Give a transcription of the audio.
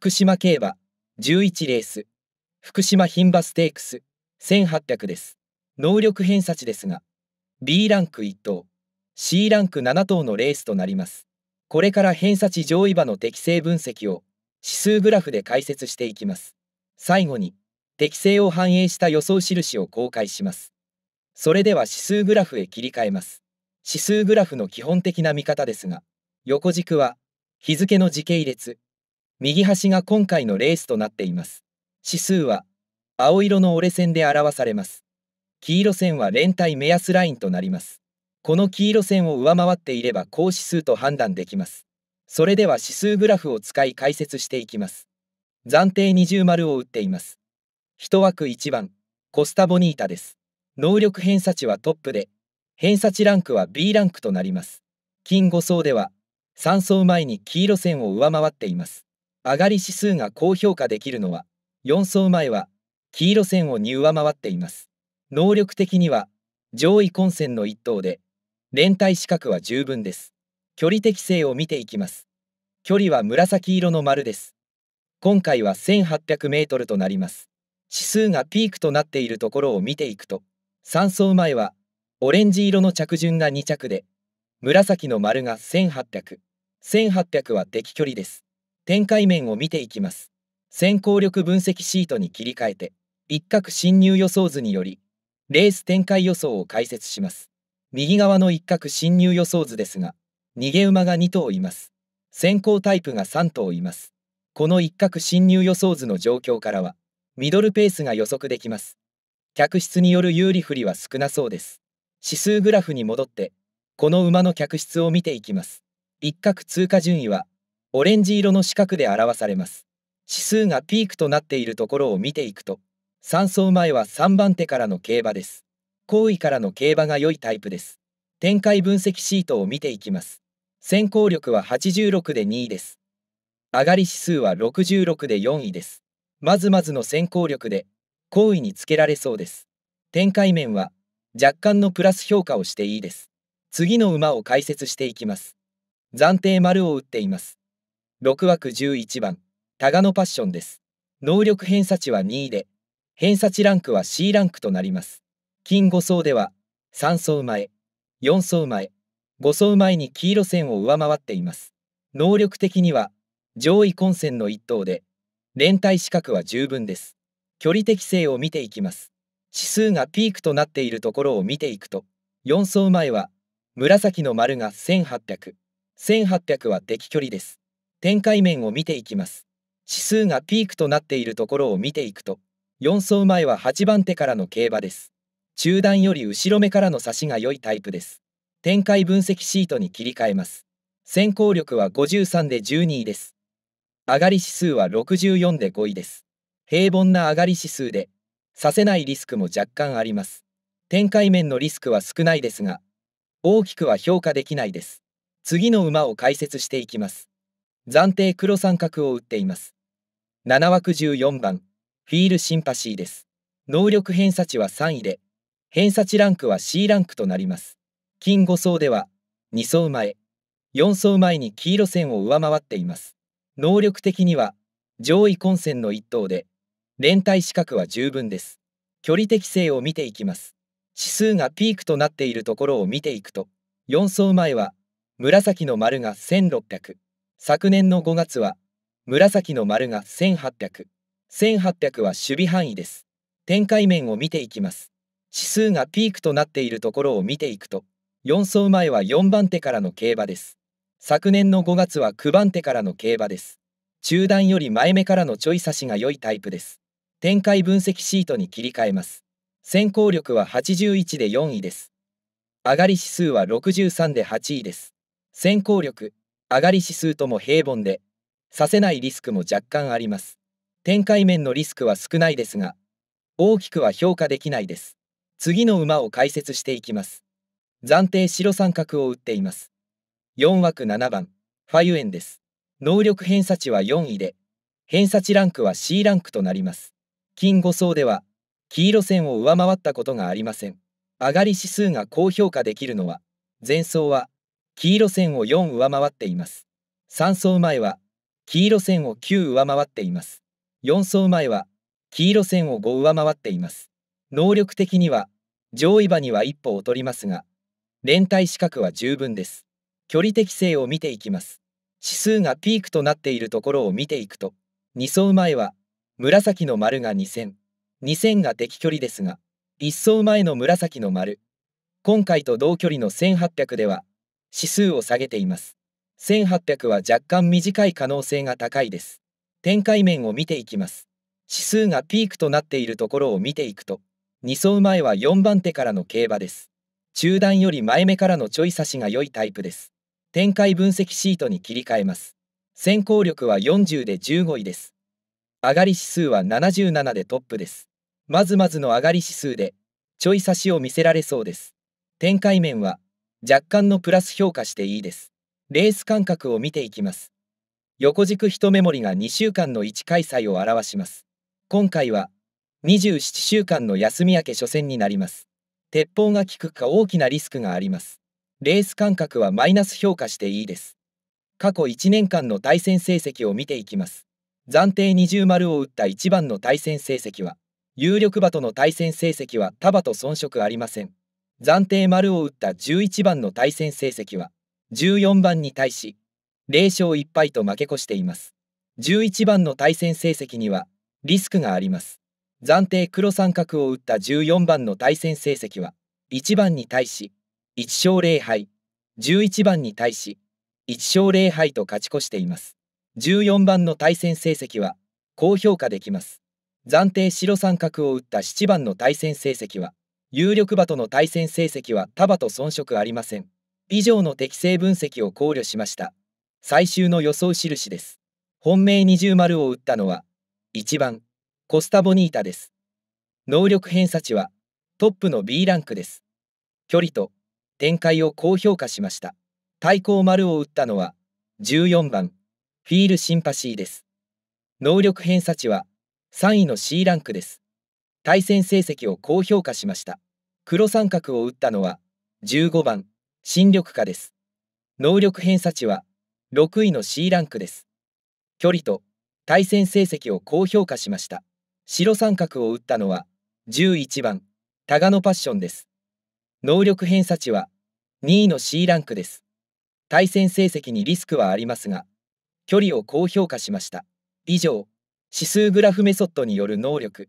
福島競馬11レース福島牝馬ステークス1800です能力偏差値ですが B ランク1等 C ランク7頭のレースとなりますこれから偏差値上位馬の適正分析を指数グラフで解説していきます最後に適正を反映した予想印を公開しますそれでは指数グラフへ切り替えます指数グラフの基本的な見方ですが横軸は日付の時系列右端が今回のレースとなっています。指数は青色の折れ線で表されます。黄色線は連帯目安ラインとなります。この黄色線を上回っていれば高指数と判断できます。それでは指数グラフを使い解説していきます。暫定20丸を打っています。1枠1番、コスタボニータです。能力偏差値はトップで、偏差値ランクは B ランクとなります。金5層では、3層前に黄色線を上回っています。上がり指数が高評価できるのは、4走前は黄色線をに上回っています。能力的には上位混戦の1等で、連帯資格は十分です。距離適性を見ていきます。距離は紫色の丸です。今回は1800メートルとなります。指数がピークとなっているところを見ていくと、3走前はオレンジ色の着順が2着で、紫の丸が1800、1800は敵距離です。展開面を見ていきます。先行力分析シートに切り替えて、一角侵入予想図により、レース展開予想を解説します。右側の一角侵入予想図ですが、逃げ馬が2頭います。先行タイプが3頭います。この一角侵入予想図の状況からは、ミドルペースが予測できます。客室による有利不利は少なそうです。指数グラフに戻って、この馬の客室を見ていきます。一角通過順位は、オレンジ色の四角で表されます。指数がピークとなっているところを見ていくと、3走前は3番手からの競馬です。後位からの競馬が良いタイプです。展開分析シートを見ていきます。先行力は86で2位です。上がり指数は66で4位です。まずまずの先行力で、後位につけられそうです。展開面は、若干のプラス評価をしていいです。次の馬を解説していきます。暫定丸を打っています。6枠11番、タガノパッションです。能力偏差値は2位で、偏差値ランクは C ランクとなります。金5層では、3層前、へ、4層前、へ、5層前に黄色線を上回っています。能力的には、上位混戦の一等で、連帯資格は十分です。距離適性を見ていきます。指数がピークとなっているところを見ていくと、4層前は、紫の丸が1800、1800は敵距離です。展開面を見ていきます。指数がピークとなっているところを見ていくと、4走前は8番手からの競馬です。中段より後ろ目からの差しが良いタイプです。展開分析シートに切り替えます。先行力は53で12位です。上がり指数は64で5位です。平凡な上がり指数で、させないリスクも若干あります。展開面のリスクは少ないですが、大きくは評価できないです。次の馬を解説していきます。暫定黒三角を打っています。7枠14番、フィールシンパシーです。能力偏差値は3位で、偏差値ランクは C ランクとなります。金5層では、2層前、4層前に黄色線を上回っています。能力的には、上位混戦の1頭で、連帯資格は十分です。距離適性を見ていきます。指数がピークとなっているところを見ていくと、4層前は、紫の丸が1600。昨年の5月は紫の丸が1800。1800は守備範囲です。展開面を見ていきます。指数がピークとなっているところを見ていくと、4走前は4番手からの競馬です。昨年の5月は9番手からの競馬です。中段より前目からのちょい差しが良いタイプです。展開分析シートに切り替えます。先行力は81で4位です。上がり指数は63で8位です。先行力、上がり指数とも平凡で、させないリスクも若干あります。展開面のリスクは少ないですが、大きくは評価できないです。次の馬を解説していきます。暫定白三角を打っています。4枠7番、ファユエンです。能力偏差値は4位で、偏差値ランクは C ランクとなります。金5層では、黄色線を上回ったことがありません。上がり指数が高評価できるのは、前走は黄色線を4上回っています。3走前は黄色線を9上回っています。4走前は黄色線を5上回っています。能力的には上位馬には一歩劣りますが、連帯資格は十分です。距離適性を見ていきます。指数がピークとなっているところを見ていくと、2走前は紫の丸が2000、2000が敵距離ですが、1走前の紫の丸、今回と同距離の1800では指数を下げています。1800は若干短い可能性が高いです。展開面を見ていきます。指数がピークとなっているところを見ていくと、2走前は4番手からの競馬です。中段より前目からのちょい差しが良いタイプです。展開分析シートに切り替えます。先行力は40で15位です。上がり指数は77でトップです。まずまずの上がり指数で、ちょい差しを見せられそうです。展開面は若干のプラス評価していいです。レース間隔を見ていきます。横軸一目盛りが2週間の1開催を表します。今回は27週間の休み明け初戦になります。鉄砲が効くか大きなリスクがあります。レース間隔はマイナス評価していいです。過去1年間の対戦成績を見ていきます。暫定20丸を打った1番の対戦成績は、有力馬との対戦成績は他馬と遜色ありません。暫定丸を打った11番の対戦成績は14番に対し0勝1敗と負け越しています11番の対戦成績にはリスクがあります暫定黒三角を打った14番の対戦成績は1番に対し1勝0敗11番に対し1勝0敗と勝ち越しています14番の対戦成績は高評価できます暫定白三角を打った7番の対戦成績は有力馬との対戦成績は他馬と遜色ありません。以上の適正分析を考慮しました。最終の予想印です。本命二重丸を打ったのは、1番、コスタボニータです。能力偏差値は、トップの B ランクです。距離と展開を高評価しました。対抗丸を打ったのは、14番、フィールシンパシーです。能力偏差値は、3位の C ランクです。対戦成績を高評価しました。黒三角を打ったのは、15番、新緑化です。能力偏差値は、6位の C ランクです。距離と対戦成績を高評価しました。白三角を打ったのは、11番、タガノパッションです。能力偏差値は、2位の C ランクです。対戦成績にリスクはありますが、距離を高評価しました。以上、指数グラフメソッドによる能力。